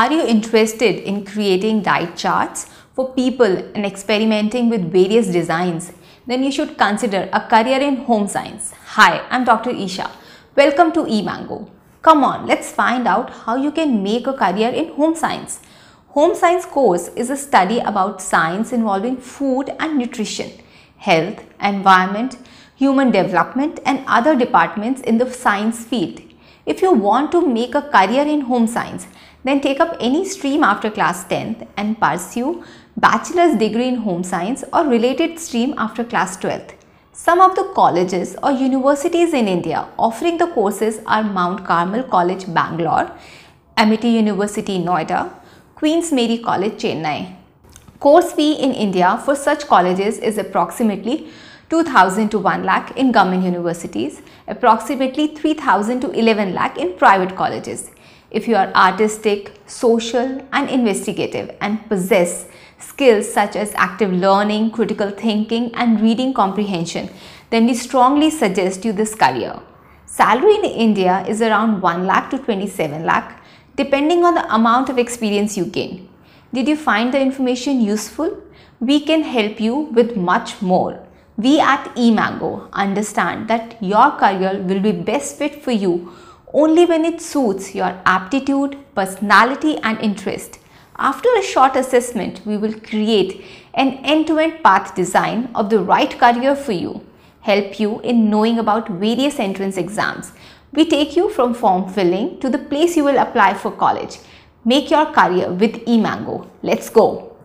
Are you interested in creating diet charts for people and experimenting with various designs? Then you should consider a career in home science. Hi, I'm Dr. Isha. Welcome to eMango. Come on, let's find out how you can make a career in home science. Home science course is a study about science involving food and nutrition, health, environment, human development and other departments in the science field. If you want to make a career in home science, then take up any stream after class 10th and pursue bachelor's degree in home science or related stream after class 12th. Some of the colleges or universities in India offering the courses are Mount Carmel College Bangalore, Amity University Noida, Queen's Mary College Chennai. Course fee in India for such colleges is approximately 2,000 to 1 lakh in government universities, approximately 3,000 to 11 lakh in private colleges. If you are artistic, social and investigative and possess skills such as active learning, critical thinking and reading comprehension, then we strongly suggest you this career. Salary in India is around 1 lakh to 27 lakh depending on the amount of experience you gain. Did you find the information useful? We can help you with much more. We at eMango understand that your career will be best fit for you only when it suits your aptitude, personality and interest. After a short assessment, we will create an end-to-end path design of the right career for you, help you in knowing about various entrance exams. We take you from form filling to the place you will apply for college. Make your career with eMango. Let's go!